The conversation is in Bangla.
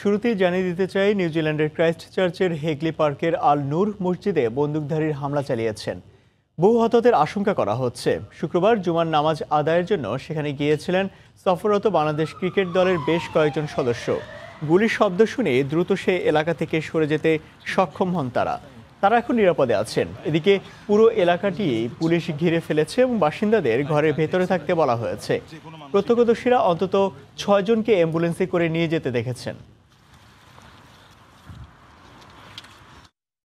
শুরুতেই জানিয়ে দিতে চাই নিউজিল্যান্ডের ক্রাইস্ট চার্চের হেগলি পার্কের আল নূর মসজিদে বন্দুকধারীর হামলা চালিয়েছেন বহু হতদের আশঙ্কা করা হচ্ছে শুক্রবার জুমার নামাজ আদায়ের জন্য সেখানে গিয়েছিলেন সফররত বাংলাদেশ ক্রিকেট দলের বেশ কয়েকজন সদস্য গুলির শব্দ শুনে দ্রুত সে এলাকা থেকে সরে যেতে সক্ষম হন তারা তারা এখন নিরাপদে আছেন এদিকে পুরো এলাকাটি পুলিশ ঘিরে ফেলেছে এবং বাসিন্দাদের ঘরের ভেতরে থাকতে বলা হয়েছে প্রত্যক্ষদর্শীরা অন্তত ছয়জনকে অ্যাম্বুলেন্সে করে নিয়ে যেতে দেখেছেন